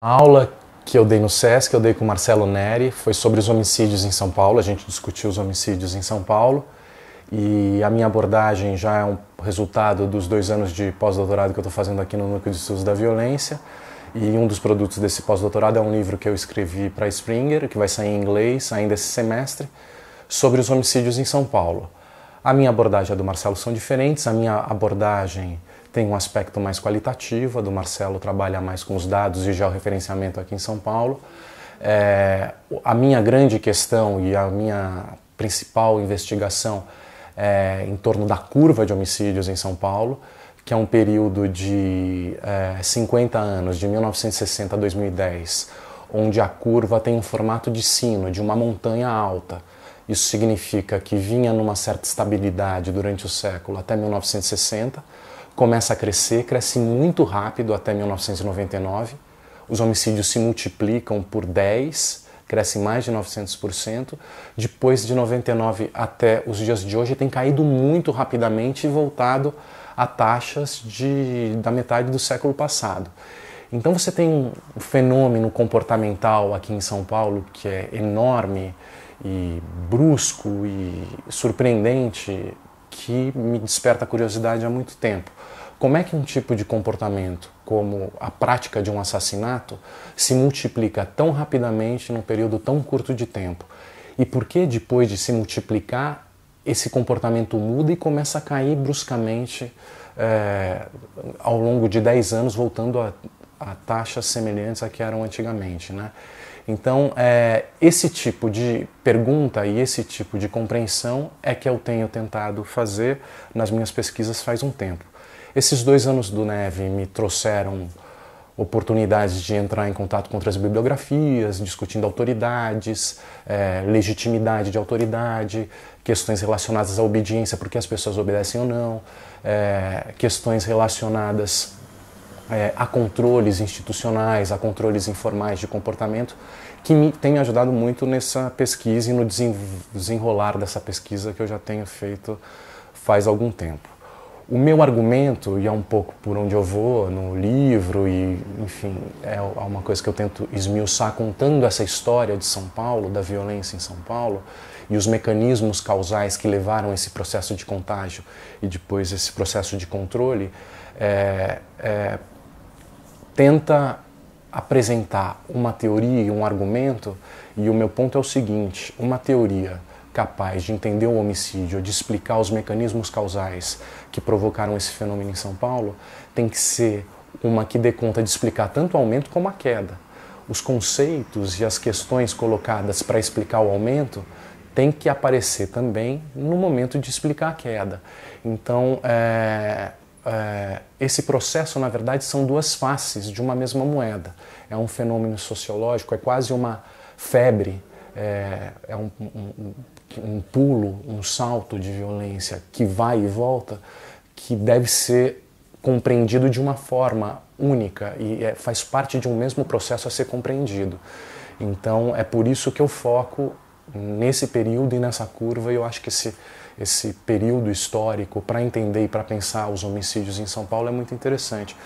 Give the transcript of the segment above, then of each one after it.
A aula que eu dei no SESC, que eu dei com o Marcelo Neri, foi sobre os homicídios em São Paulo. A gente discutiu os homicídios em São Paulo. E a minha abordagem já é um resultado dos dois anos de pós-doutorado que eu estou fazendo aqui no Núcleo de Estudos da Violência. E um dos produtos desse pós-doutorado é um livro que eu escrevi para Springer, que vai sair em inglês ainda esse semestre, sobre os homicídios em São Paulo. A minha abordagem e a do Marcelo são diferentes. A minha abordagem tem um aspecto mais qualitativo, a do Marcelo trabalha mais com os dados e georreferenciamento aqui em São Paulo. É, a minha grande questão e a minha principal investigação é em torno da curva de homicídios em São Paulo, que é um período de é, 50 anos, de 1960 a 2010, onde a curva tem um formato de sino, de uma montanha alta. Isso significa que vinha numa certa estabilidade durante o século até 1960 começa a crescer, cresce muito rápido até 1999. Os homicídios se multiplicam por 10, cresce mais de 900%. Depois de 99 até os dias de hoje, tem caído muito rapidamente e voltado a taxas de, da metade do século passado. Então você tem um fenômeno comportamental aqui em São Paulo que é enorme e brusco e surpreendente que me desperta curiosidade há muito tempo. Como é que um tipo de comportamento, como a prática de um assassinato, se multiplica tão rapidamente num período tão curto de tempo? E por que depois de se multiplicar, esse comportamento muda e começa a cair bruscamente é, ao longo de 10 anos, voltando a, a taxas semelhantes a que eram antigamente, né? Então, é, esse tipo de pergunta e esse tipo de compreensão é que eu tenho tentado fazer nas minhas pesquisas faz um tempo. Esses dois anos do Neve me trouxeram oportunidades de entrar em contato com outras bibliografias, discutindo autoridades, é, legitimidade de autoridade, questões relacionadas à obediência, porque as pessoas obedecem ou não, é, questões relacionadas é, a controles institucionais, a controles informais de comportamento, que me, tem ajudado muito nessa pesquisa e no desenrolar dessa pesquisa que eu já tenho feito faz algum tempo. O meu argumento, e é um pouco por onde eu vou no livro, e enfim, é, é uma coisa que eu tento esmiuçar contando essa história de São Paulo, da violência em São Paulo, e os mecanismos causais que levaram esse processo de contágio e depois esse processo de controle, é, é tenta apresentar uma teoria e um argumento, e o meu ponto é o seguinte: uma teoria capaz de entender o homicídio, de explicar os mecanismos causais que provocaram esse fenômeno em São Paulo, tem que ser uma que dê conta de explicar tanto o aumento como a queda. Os conceitos e as questões colocadas para explicar o aumento têm que aparecer também no momento de explicar a queda. Então, é, é, esse processo, na verdade, são duas faces de uma mesma moeda. É um fenômeno sociológico, é quase uma febre, é, é um, um, um pulo, um salto de violência que vai e volta, que deve ser compreendido de uma forma única e é, faz parte de um mesmo processo a ser compreendido. Então é por isso que eu foco nesse período e nessa curva e eu acho que esse esse período histórico para entender e para pensar os homicídios em São Paulo é muito interessante.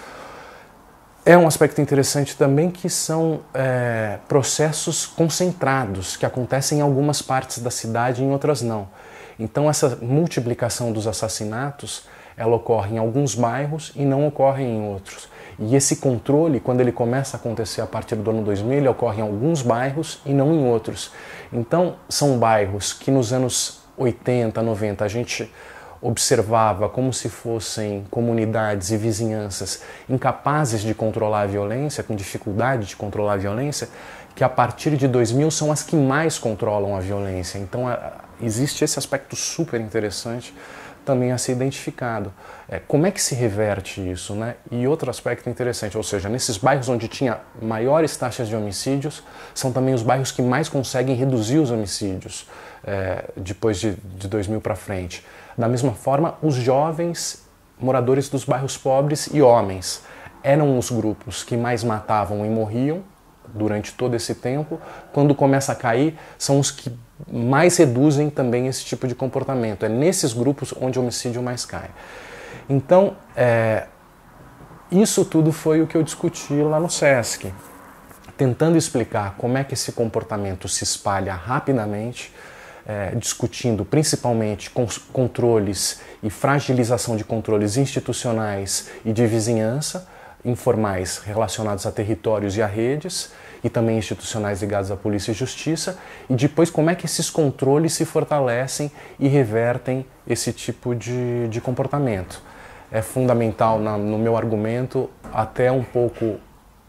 É um aspecto interessante também que são é, processos concentrados, que acontecem em algumas partes da cidade e em outras não. Então, essa multiplicação dos assassinatos ela ocorre em alguns bairros e não ocorre em outros. E esse controle, quando ele começa a acontecer a partir do ano 2000, ele ocorre em alguns bairros e não em outros. Então, são bairros que nos anos 80, 90, a gente observava como se fossem comunidades e vizinhanças incapazes de controlar a violência, com dificuldade de controlar a violência, que a partir de 2000 são as que mais controlam a violência. Então é, existe esse aspecto super interessante também a ser identificado. É, como é que se reverte isso? Né? E outro aspecto interessante, ou seja, nesses bairros onde tinha maiores taxas de homicídios, são também os bairros que mais conseguem reduzir os homicídios é, depois de, de 2000 para frente. Da mesma forma, os jovens moradores dos bairros pobres e homens eram os grupos que mais matavam e morriam durante todo esse tempo. Quando começa a cair, são os que mais reduzem também esse tipo de comportamento. É nesses grupos onde o homicídio mais cai. Então, é, isso tudo foi o que eu discuti lá no SESC, tentando explicar como é que esse comportamento se espalha rapidamente é, discutindo principalmente controles e fragilização de controles institucionais e de vizinhança, informais relacionados a territórios e a redes, e também institucionais ligados à polícia e justiça, e depois como é que esses controles se fortalecem e revertem esse tipo de, de comportamento. É fundamental, na, no meu argumento, até um pouco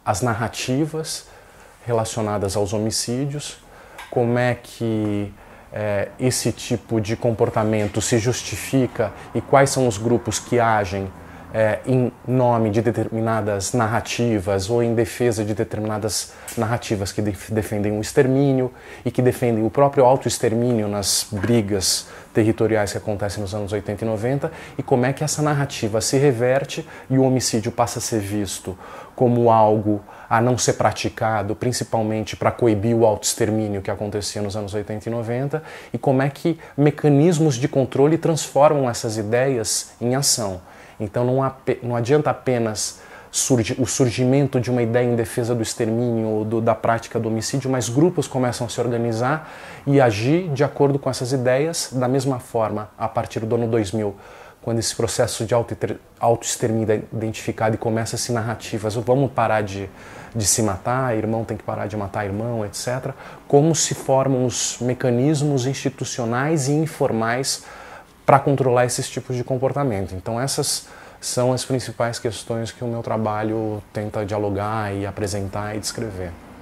as narrativas relacionadas aos homicídios, como é que é, esse tipo de comportamento se justifica e quais são os grupos que agem é, em nome de determinadas narrativas ou em defesa de determinadas narrativas que defendem o extermínio e que defendem o próprio auto-extermínio nas brigas territoriais que acontecem nos anos 80 e 90 e como é que essa narrativa se reverte e o homicídio passa a ser visto como algo a não ser praticado, principalmente para coibir o auto-extermínio que acontecia nos anos 80 e 90, e como é que mecanismos de controle transformam essas ideias em ação. Então não, não adianta apenas o surgimento de uma ideia em defesa do extermínio ou do, da prática do homicídio, mas grupos começam a se organizar e agir de acordo com essas ideias da mesma forma a partir do ano 2000 quando esse processo de auto-extermínio é identificado e começa-se narrativas, vamos parar de, de se matar, irmão tem que parar de matar irmão, etc. Como se formam os mecanismos institucionais e informais para controlar esses tipos de comportamento. Então essas são as principais questões que o meu trabalho tenta dialogar e apresentar e descrever.